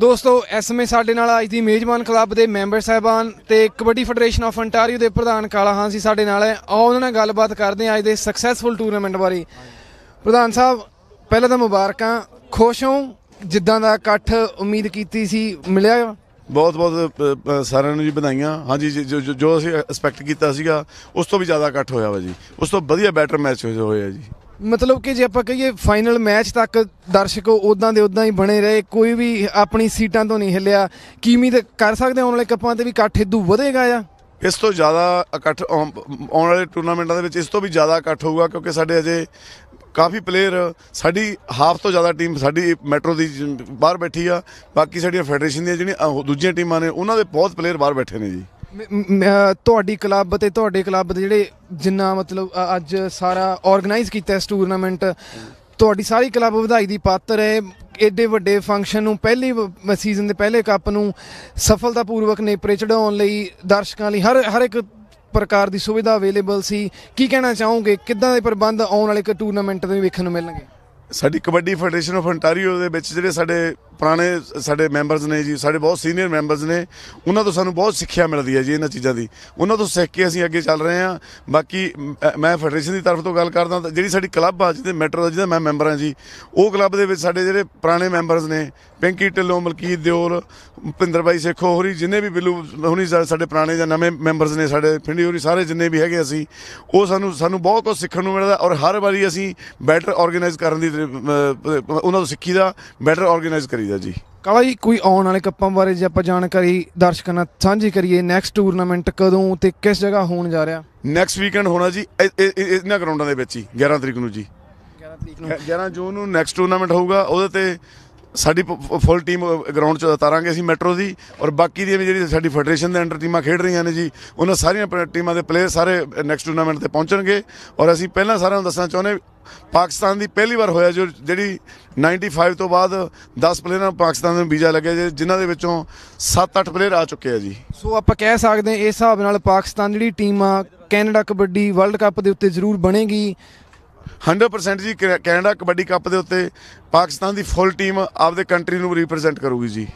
ਦੋਸਤੋ ਇਸ ਸਮੇਂ ਸਾਡੇ ਨਾਲ ਅੱਜ ਦੀ ਮੇਜ਼ਬਾਨ ਕਲੱਬ ਦੇ ਮੈਂਬਰ ਸਹਿਬਾਨ ਤੇ ਕਬੱਡੀ ਫੈਡਰੇਸ਼ਨ ਆਫ ਅੰਟਾਰੀਓ ਦੇ ਪ੍ਰਧਾਨ ਕਾਲਾ ਹਾਂ ਸੀ ਸਾਡੇ ਨਾਲ ਹੈ ਉਹਨਾਂ ਨਾਲ ਗੱਲਬਾਤ ਕਰਦੇ ਹਾਂ ਅੱਜ ਦੇ ਸਕਸੈਸਫੁਲ ਟੂਰਨਾਮੈਂਟ ਬਾਰੇ ਪ੍ਰਧਾਨ ਸਾਹਿਬ ਪਹਿਲਾਂ ਤਾਂ ਮੁਬਾਰਕਾਂ ਖੁਸ਼ ਹਾਂ ਜਿੱਦਾਂ ਦਾ ਇਕੱਠ ਉਮੀਦ ਕੀਤੀ ਸੀ ਮਿਲਿਆ ਬਹੁਤ ਬਹੁਤ ਸਾਰਿਆਂ ਨੂੰ ਜੀ ਵਧਾਈਆਂ ਹਾਂਜੀ ਜੋ ਅਸੀਂ ਐਕਸਪੈਕਟ ਕੀਤਾ ਸੀਗਾ ਉਸ ਤੋਂ ਵੀ ਜ਼ਿਆਦਾ ਇਕੱਠ ਹੋਇਆ ਵਾ ਜੀ ਉਸ ਤੋਂ ਵਧੀਆ ਬੈਟਰ ਮੈਚ ਹੋਇਆ ਜੀ ਮਤਲਬ ਕਿ ਜੇ ਆਪਾਂ ਕਹੀਏ ਫਾਈਨਲ ਮੈਚ ਤੱਕ ਦਰਸ਼ਕ ਉਦਾਂ ਦੇ ਉਦਾਂ ਹੀ ਬਣੇ ਰਹੇ ਕੋਈ ਵੀ ਆਪਣੀ ਸੀਟਾਂ ਤੋਂ ਨਹੀਂ ਹਿੱਲਿਆ ਕੀ ਉਮੀਦ ਕਰ ਸਕਦੇ ਆਉਣ ਵਾਲੇ ਕੱਪਾਂ ਤੇ ਵੀ ਇਕੱਠ ਇਦੂ ਵਧੇਗਾ ਆ ਇਸ ਤੋਂ ਜ਼ਿਆਦਾ ਇਕੱਠ ਆਉਣ ਵਾਲੇ ਟੂਰਨਾਮੈਂਟਾਂ ਦੇ ਵਿੱਚ ਇਸ ਤੋਂ ਵੀ ਜ਼ਿਆਦਾ ਇਕੱਠ ਹੋਊਗਾ ਕਿਉਂਕਿ ਸਾਡੇ ਅਜੇ ਕਾਫੀ ਪਲੇਅਰ ਸਾਡੀ ਹਾਫ ਤੋਂ ਜ਼ਿਆਦਾ ਟੀਮ ਸਾਡੀ ਮੈਟਰੋ ਦੀ ਬਾਹਰ ਬੈਠੀ ਆ ਬਾਕੀ ਸਾਡੀਆਂ ਫੈਡਰੇਸ਼ਨ ਦੀਆਂ ਜਿਹੜੀਆਂ ਦੂਜੀਆਂ ਟੀਮਾਂ ਨੇ ਉਹਨਾਂ ਦੇ ਬਹੁਤ ਪਲੇਅਰ ਬਾਹਰ ਬੈਠੇ ਨੇ ਜੀ ਤੁਹਾਡੀ ਕਲੱਬ ਤੇ ਤੁਹਾਡੇ ਕਲੱਬ ਦੇ ਜਿਹੜੇ ਜਿੰਨਾ ਮਤਲਬ ਅੱਜ ਸਾਰਾ ਆਰਗੇਨਾਈਜ਼ ਕੀਤਾ ਇਸ ਟੂਰਨਾਮੈਂਟ ਤੁਹਾਡੀ ਸਾਰੀ ਕਲੱਬ ਵਧਾਈ ਦੀ ਪਾਤਰ ਹੈ ਐਡੇ ਵੱਡੇ ਫੰਕਸ਼ਨ ਨੂੰ ਪਹਿਲੀ ਸੀਜ਼ਨ ਦੇ ਪਹਿਲੇ ਕੱਪ ਨੂੰ ਸਫਲਤਾਪੂਰਵਕ ਨੇਪਰੇ ਚੜਾਉਣ ਲਈ ਦਰਸ਼ਕਾਂ ਲਈ ਹਰ ਹਰ ਇੱਕ ਪ੍ਰਕਾਰ ਦੀ ਸੁਵਿਧਾ ਅਵੇਲੇਬਲ ਸੀ ਕੀ ਕਹਿਣਾ ਚਾਹੋਗੇ ਕਿੱਦਾਂ ਦੇ ਪ੍ਰਬੰਧ ਆਉਣ ਵਾਲੇ ਇੱਕ ਟੂਰਨਾਮੈਂਟ ਦੇ ਵੇਖਣ ਨੂੰ ਮਿਲਣਗੇ ਸਾਡੀ ਕਬੱਡੀ ਫੈਡਰੇਸ਼ਨ ਆਫ ਅੰਟਾਰੀਓ ਦੇ ਵਿੱਚ ਜਿਹੜੇ ਸਾਡੇ ਪੁਰਾਣੇ ਸਾਡੇ ਮੈਂਬਰਸ ਨੇ ਜੀ ਸਾਡੇ ਬਹੁਤ ਸੀਨੀਅਰ ਮੈਂਬਰਸ ਨੇ ਉਹਨਾਂ ਤੋਂ ਸਾਨੂੰ ਬਹੁਤ ਸਿੱਖਿਆ ਮਿਲਦੀ ਹੈ ਜੀ ਇਹਨਾਂ ਚੀਜ਼ਾਂ ਦੀ ਉਹਨਾਂ ਤੋਂ ਸਿੱਖ ਕੇ ਅਸੀਂ ਅੱਗੇ ਚੱਲ ਰਹੇ ਹਾਂ ਬਾਕੀ ਮੈਂ ਫੈਡਰੇਸ਼ਨ ਦੀ ਤਰਫ ਤੋਂ ਗੱਲ ਕਰਦਾ ਤਾਂ ਜਿਹੜੀ ਸਾਡੀ ਕਲੱਬ ਆ ਜਿਹਦੇ ਮੈਟਰ ਜਿਹਦਾ ਮੈਂ ਮੈਂਬਰ ਹਾਂ ਜੀ ਉਹ ਕਲੱਬ ਦੇ ਵਿੱਚ ਸਾਡੇ ਜਿਹੜੇ ਪੁਰਾਣੇ ਮੈਂਬਰਸ ਨੇ ਪਿੰਕੀ ਢਿੱਲੋਂ ਮਲਕੀਤ ਦਿਓਲ ਭਿੰਦਰ ਭਾਈ ਸੇਖੋ ਹੋਰੀ ਜਿੰਨੇ ਵੀ ਬਿੱਲੂ ਹੁਣੀ ਸਾਡੇ ਪੁਰਾਣੇ ਜਾਂ ਨਵੇਂ ਮੈਂਬਰਸ ਨੇ ਸਾਡੇ ਪਿੰਡੀ ਹੋਰੀ ਸਾਰੇ ਜਿੰਨੇ ਵੀ ਹੈਗੇ ਅਸੀਂ ਉਹ ਸਾਨੂੰ ਸਾਨੂੰ ਬਹੁਤ ਕੁਝ ਸਿੱਖਣ ਨੂੰ ਮਿਲਦਾ ਔਰ ਹਰ ਵਾਰੀ ਅਸੀਂ ਬੈਟਰ ਆਰਗੇਨਾਈਜ਼ ਕਰਨ ਦੀ ਉਹਨਾਂ ਤੋਂ ਸਿੱਖੀ ਦਾ ਬੈਟਰ ਆਰਗੇਨਾਈਜ਼ ਕਰੀਦਾ ਜੀ ਕਾਲਾ ਜੀ ਕੋਈ ਆਉਣ ਵਾਲੇ ਕੱਪਾਂ ਬਾਰੇ ਜੇ ਆਪਾਂ ਜਾਣਕਾਰੀ ਦਰਸ਼ਕਾਂ ਨਾਲ ਸਾਂਝੀ ਕਰੀਏ ਨੈਕਸਟ ਟੂਰਨਾਮੈਂਟ ਕਦੋਂ ਤੇ ਕਿਸ ਜਗ੍ਹਾ ਹੋਣ ਜਾ ਰਿਹਾ ਨੈਕਸਟ ਵੀਕਐਂਡ ਹੋਣਾ ਜੀ ਇਹਨਾਂ ਗਰਾਊਂਡਾਂ ਦੇ ਵਿੱਚ ਹੀ 11 ਤਰੀਕ ਨੂੰ ਜੀ 11 ਤਰੀਕ ਨੂੰ 11 ਜੂਨ ਨੂੰ ਨੈਕਸਟ ਟੂਰਨਾਮੈਂਟ ਹੋਊਗਾ ਉਹਦੇ ਤੇ ਸਾਡੀ ਫੁੱਲ ਟੀਮ ਗਰਾਊਂਡ 'ਚ ਉਤਾਰਾਂਗੇ ਅਸੀਂ ਮੈਟਰੋ ਦੀ ਔਰ ਬਾਕੀ ਦੀ ਜਿਹੜੀ ਸਾਡੀ ਫੈਡਰੇਸ਼ਨ ਦੇ ਅੰਡਰ ਟੀਮਾਂ ਖੇਡ ਰਹੀਆਂ ਨੇ ਜੀ ਉਹਨਾਂ ਸਾਰੀਆਂ ਟੀਮਾਂ ਦੇ ਪਲੇਅਰ ਸਾਰੇ ਨੈਕਸਟ ਟੂਰਨਾਮੈਂਟ ਤੇ ਪਹੁੰਚਣਗੇ ਔਰ ਅਸੀਂ ਪਹਿਲਾਂ ਸਾਰਿਆਂ ਨੂੰ ਦੱਸਣਾ ਚਾਹੁੰਦੇ ਪਾਕਿਸਤਾਨ ਦੀ ਪਹਿਲੀ ਵਾਰ ਹੋਇਆ ਜੋ ਜਿਹੜੀ 95 ਤੋਂ ਬਾਅਦ 10 ਪਲੇਅਰਾਂ ਨੂੰ ਪਾਕਿਸਤਾਨ ਨੂੰ ਵੀਜ਼ਾ ਲੱਗਿਆ ਜਿਨ੍ਹਾਂ ਦੇ ਵਿੱਚੋਂ 7-8 ਪਲੇਅਰ ਆ ਚੁੱਕੇ ਆ ਜੀ ਸੋ ਆਪਾਂ ਕਹਿ ਸਕਦੇ ਹਾਂ ਇਸ ਹਿਸਾਬ ਨਾਲ ਪਾਕਿਸਤਾਨ ਜਿਹੜੀ ਟੀਮ ਆ ਕੈਨੇਡਾ ਕਬੱਡੀ ਵਰਲਡ ਕੱਪ ਦੇ ਉੱਤੇ ਜ਼ਰੂਰ ਬਣੇਗੀ 100% ਜੀ ਕੈਨੇਡਾ ਕਬੱਡੀ ਕੱਪ ਦੇ ਉੱਤੇ ਪਾਕਿਸਤਾਨ ਦੀ ਫੁੱਲ ਟੀਮ ਆਪਦੇ ਕੰਟਰੀ ਨੂੰ ਰਿਪਰੈਜ਼ੈਂਟ ਕਰੂਗੀ ਜੀ